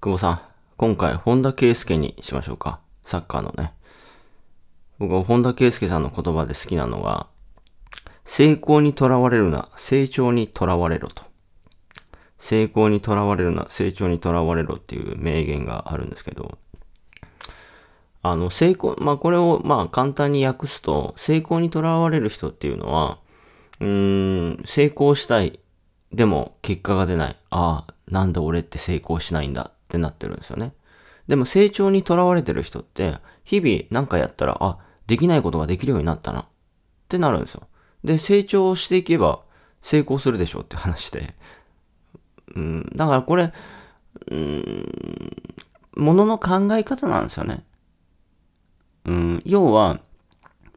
久保さん、今回本田圭佑にしましょうか。サッカーのね。僕は本田圭佑さんの言葉で好きなのが、成功にとらわれるな、成長にとらわれろと。成功にとらわれるな、成長にとらわれろっていう名言があるんですけど、あの、成功、まあ、これを、まあ、簡単に訳すと、成功にとらわれる人っていうのは、うーん、成功したい。でも、結果が出ない。ああ、なんで俺って成功しないんだってなってるんですよね。でも成長にとらわれてる人って、日々何かやったら、あ、できないことができるようになったなってなるんですよ。で、成長していけば成功するでしょうって話で。うん、だからこれ、うん、ものの考え方なんですよね。うん、要は、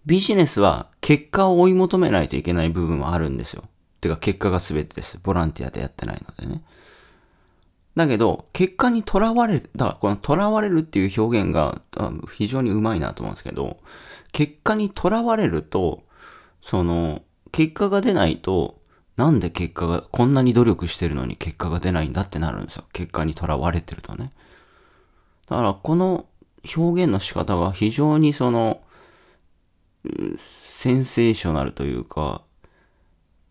ビジネスは結果を追い求めないといけない部分はあるんですよ。てか結果が全てです。ボランティアでやってないのでね。だけど、結果にとらわれる、だからこのとらわれるっていう表現が非常にうまいなと思うんですけど、結果にとらわれると、その、結果が出ないと、なんで結果が、こんなに努力してるのに結果が出ないんだってなるんですよ。結果にとらわれてるとね。だからこの表現の仕方が非常にその、センセーショナルというか、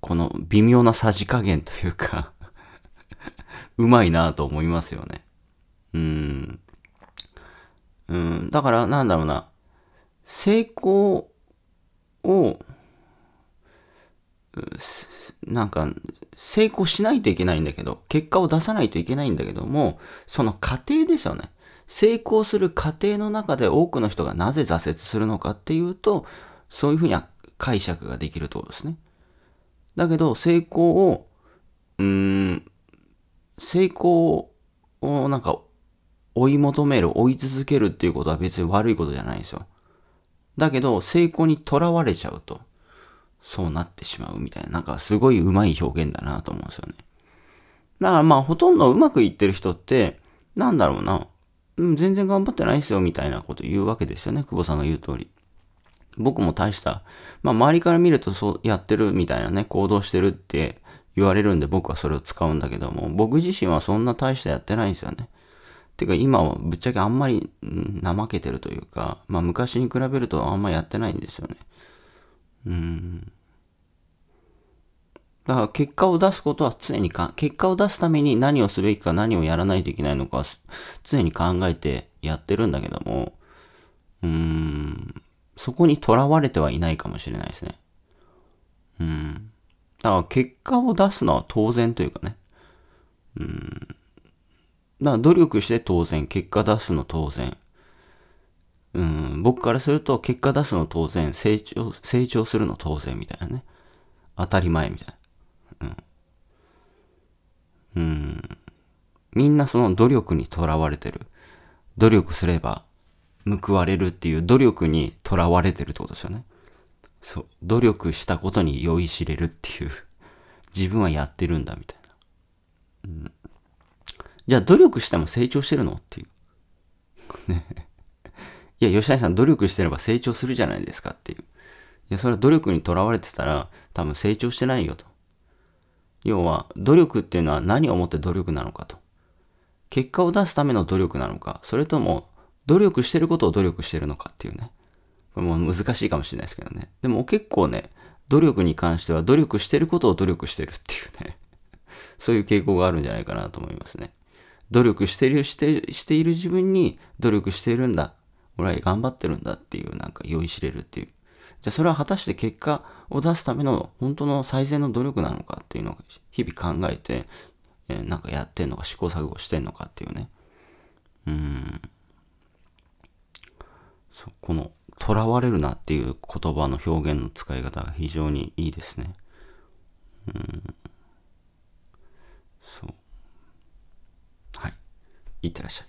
この微妙なさじ加減というかうまいなと思いますよね。うん。うん、だからなんだろうな。成功を、なんか、成功しないといけないんだけど、結果を出さないといけないんだけども、その過程ですよね。成功する過程の中で多くの人がなぜ挫折するのかっていうと、そういうふうに解釈ができるってことですね。だけど、成功を、うーん、成功をなんか追い求める、追い続けるっていうことは別に悪いことじゃないんですよ。だけど、成功にとらわれちゃうと、そうなってしまうみたいな、なんかすごいうまい表現だなと思うんですよね。だからまあ、ほとんどうまくいってる人って、なんだろうな、うん、全然頑張ってないですよみたいなこと言うわけですよね、久保さんが言う通り。僕も大した、まあ、周りから見るとそうやってるみたいなね、行動してるって言われるんで僕はそれを使うんだけども、僕自身はそんな大してやってないんですよね。てか今はぶっちゃけあんまり怠けてるというか、まあ昔に比べるとあんまやってないんですよね。うん。だから結果を出すことは常にか、結果を出すために何をすべきか何をやらないといけないのか常に考えてやってるんだけども、うーん、そこにとらわれてはいないかもしれないですね。うん。さ、結果を出すのは当然というかね。うん。だから努力して当然、結果出すの当然。うん、僕からすると結果出すの当然、成長、成長するの当然みたいなね。当たり前みたいな。うん。うん。みんなその努力にとらわれてる。努力すれば報われるっていう努力にとらわれてるってことですよね。そう、努力したことに酔いしれるっていう。自分はやってるんだ、みたいな。うん。じゃあ、努力しても成長してるのっていう。ね。いや、吉谷さん、努力してれば成長するじゃないですかっていう。いや、それは努力にとらわれてたら、多分成長してないよと。要は、努力っていうのは何をもって努力なのかと。結果を出すための努力なのか、それとも、努力してることを努力してるのかっていうね。これも難しいかもしれないですけどね。でも結構ね、努力に関しては努力してることを努力してるっていうね そういう傾向があるんじゃないかなと思いますね。努力してる、して、している自分に努力しているんだ。俺は頑張ってるんだっていうなんか酔いしれるっていう。じゃあそれは果たして結果を出すための本当の最善の努力なのかっていうのを日々考えて、えー、なんかやってんのか試行錯誤してんのかっていうね。うん。この、とらわれるなっていう言葉の表現の使い方が非常にいいですね。うん。そう。はい。いってらっしゃい。